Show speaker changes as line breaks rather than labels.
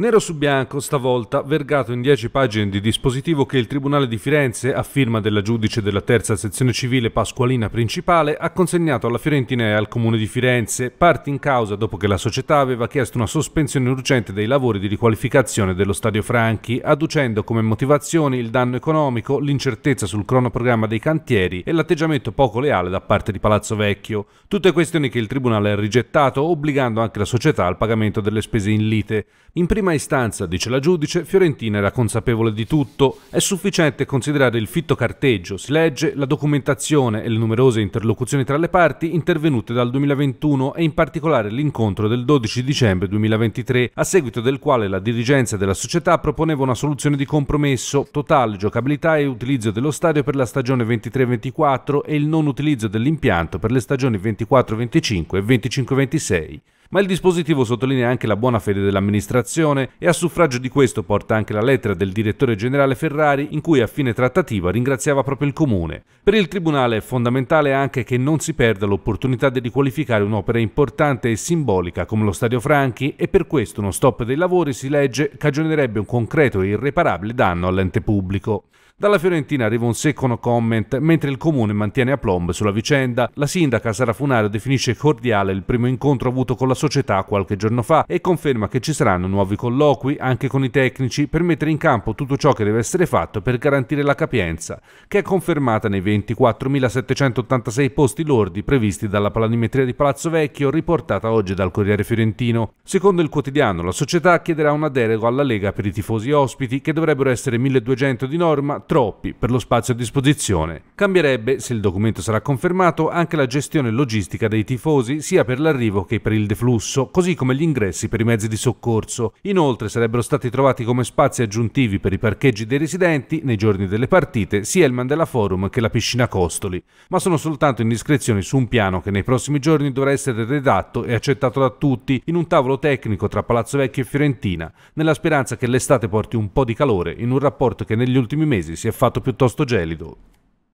Nero su bianco, stavolta, vergato in 10 pagine di dispositivo che il Tribunale di Firenze, a firma della giudice della terza sezione civile Pasqualina Principale, ha consegnato alla Fiorentina e al Comune di Firenze, parte in causa dopo che la società aveva chiesto una sospensione urgente dei lavori di riqualificazione dello Stadio Franchi, adducendo come motivazioni il danno economico, l'incertezza sul cronoprogramma dei cantieri e l'atteggiamento poco leale da parte di Palazzo Vecchio. Tutte questioni che il Tribunale ha rigettato, obbligando anche la società al pagamento delle spese in lite. In prima prima istanza, dice la giudice, Fiorentina era consapevole di tutto. È sufficiente considerare il fitto carteggio, si legge, la documentazione e le numerose interlocuzioni tra le parti intervenute dal 2021 e in particolare l'incontro del 12 dicembre 2023, a seguito del quale la dirigenza della società proponeva una soluzione di compromesso, totale giocabilità e utilizzo dello stadio per la stagione 23-24 e il non utilizzo dell'impianto per le stagioni 24-25 e 25-26. Ma il dispositivo sottolinea anche la buona fede dell'amministrazione e a suffragio di questo porta anche la lettera del direttore generale Ferrari in cui a fine trattativa ringraziava proprio il comune. Per il tribunale è fondamentale anche che non si perda l'opportunità di riqualificare un'opera importante e simbolica come lo Stadio Franchi e per questo uno stop dei lavori si legge cagionerebbe un concreto e irreparabile danno all'ente pubblico. Dalla Fiorentina arriva un secondo comment, mentre il comune mantiene a plomb sulla vicenda. La sindaca Sara Funario definisce cordiale il primo incontro avuto con la società qualche giorno fa e conferma che ci saranno nuovi colloqui anche con i tecnici per mettere in campo tutto ciò che deve essere fatto per garantire la capienza, che è confermata nei 24.786 posti lordi previsti dalla planimetria di Palazzo Vecchio riportata oggi dal Corriere Fiorentino. Secondo il quotidiano, la società chiederà una delega alla Lega per i tifosi ospiti che dovrebbero essere 1200 di norma, troppi per lo spazio a disposizione. Cambierebbe, se il documento sarà confermato, anche la gestione logistica dei tifosi sia per l'arrivo che per il deflusso flusso, così come gli ingressi per i mezzi di soccorso. Inoltre sarebbero stati trovati come spazi aggiuntivi per i parcheggi dei residenti nei giorni delle partite sia il Mandela Forum che la piscina Costoli, ma sono soltanto indiscrezioni su un piano che nei prossimi giorni dovrà essere redatto e accettato da tutti in un tavolo tecnico tra Palazzo Vecchio e Fiorentina, nella speranza che l'estate porti un po' di calore in un rapporto che negli ultimi mesi si è fatto piuttosto gelido.